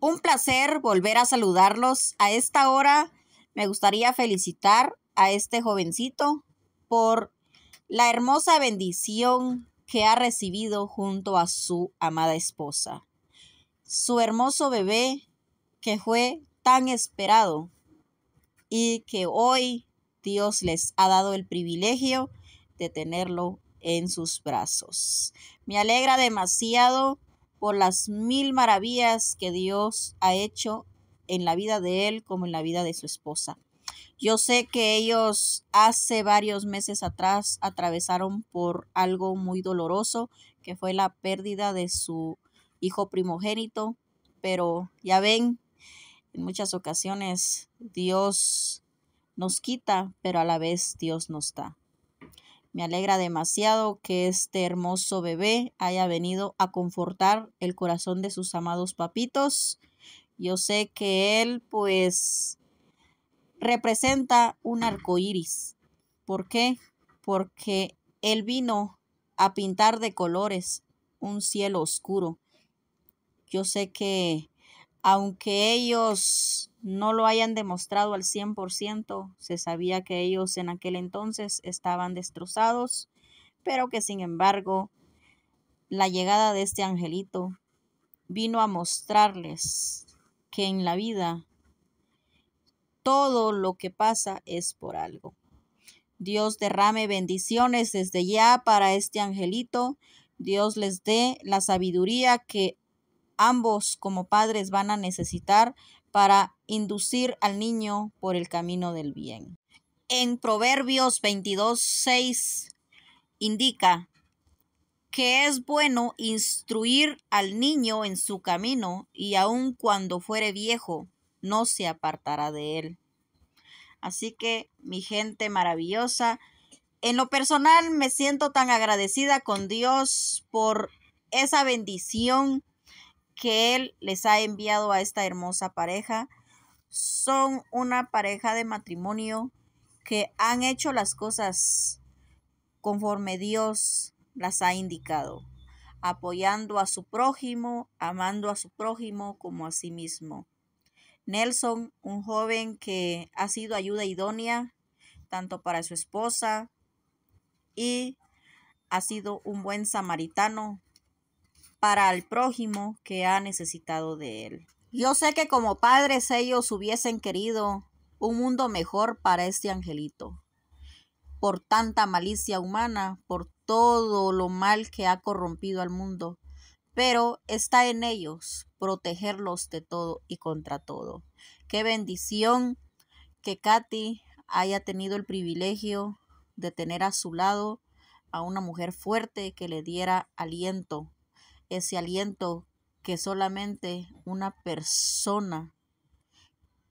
Un placer volver a saludarlos. A esta hora me gustaría felicitar a este jovencito por la hermosa bendición que ha recibido junto a su amada esposa. Su hermoso bebé que fue tan esperado y que hoy Dios les ha dado el privilegio de tenerlo en sus brazos. Me alegra demasiado por las mil maravillas que Dios ha hecho en la vida de él como en la vida de su esposa. Yo sé que ellos hace varios meses atrás atravesaron por algo muy doloroso, que fue la pérdida de su hijo primogénito, pero ya ven, en muchas ocasiones Dios nos quita, pero a la vez Dios nos da. Me alegra demasiado que este hermoso bebé haya venido a confortar el corazón de sus amados papitos. Yo sé que él, pues, representa un arco iris. ¿Por qué? Porque él vino a pintar de colores un cielo oscuro. Yo sé que, aunque ellos no lo hayan demostrado al 100%, se sabía que ellos en aquel entonces estaban destrozados, pero que sin embargo la llegada de este angelito vino a mostrarles que en la vida todo lo que pasa es por algo. Dios derrame bendiciones desde ya para este angelito. Dios les dé la sabiduría que ambos como padres van a necesitar para inducir al niño por el camino del bien. En Proverbios 22, 6 indica que es bueno instruir al niño en su camino y aun cuando fuere viejo, no se apartará de él. Así que, mi gente maravillosa, en lo personal me siento tan agradecida con Dios por esa bendición que Él les ha enviado a esta hermosa pareja. Son una pareja de matrimonio que han hecho las cosas conforme Dios las ha indicado, apoyando a su prójimo, amando a su prójimo como a sí mismo. Nelson, un joven que ha sido ayuda idónea tanto para su esposa y ha sido un buen samaritano para el prójimo que ha necesitado de él. Yo sé que como padres ellos hubiesen querido un mundo mejor para este angelito, por tanta malicia humana, por todo lo mal que ha corrompido al mundo, pero está en ellos protegerlos de todo y contra todo. Qué bendición que Katy haya tenido el privilegio de tener a su lado a una mujer fuerte que le diera aliento ese aliento que solamente una persona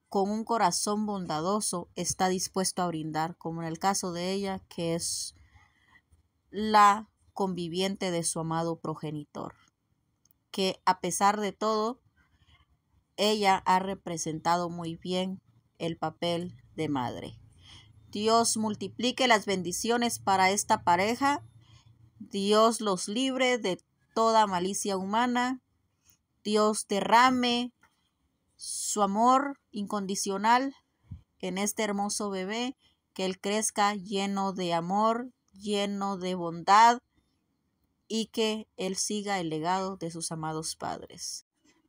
con un corazón bondadoso está dispuesto a brindar, como en el caso de ella, que es la conviviente de su amado progenitor, que a pesar de todo, ella ha representado muy bien el papel de madre. Dios multiplique las bendiciones para esta pareja. Dios los libre de toda malicia humana. Dios derrame su amor incondicional en este hermoso bebé, que él crezca lleno de amor, lleno de bondad y que él siga el legado de sus amados padres.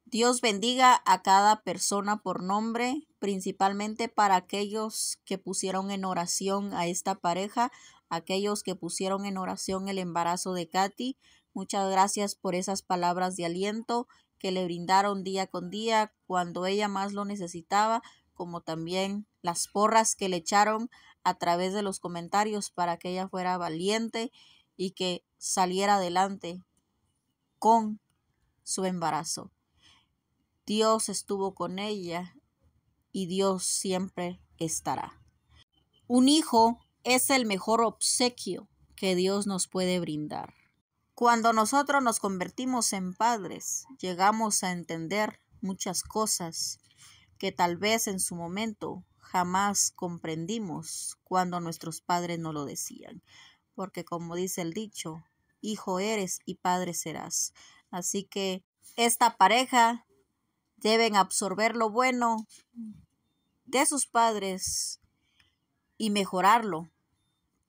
Dios bendiga a cada persona por nombre, principalmente para aquellos que pusieron en oración a esta pareja, aquellos que pusieron en oración el embarazo de Katy, Muchas gracias por esas palabras de aliento que le brindaron día con día cuando ella más lo necesitaba, como también las porras que le echaron a través de los comentarios para que ella fuera valiente y que saliera adelante con su embarazo. Dios estuvo con ella y Dios siempre estará. Un hijo es el mejor obsequio que Dios nos puede brindar. Cuando nosotros nos convertimos en padres, llegamos a entender muchas cosas que tal vez en su momento jamás comprendimos cuando nuestros padres no lo decían. Porque como dice el dicho, hijo eres y padre serás. Así que esta pareja deben absorber lo bueno de sus padres y mejorarlo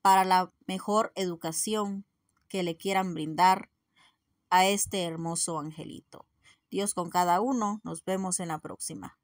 para la mejor educación que le quieran brindar a este hermoso angelito. Dios con cada uno, nos vemos en la próxima.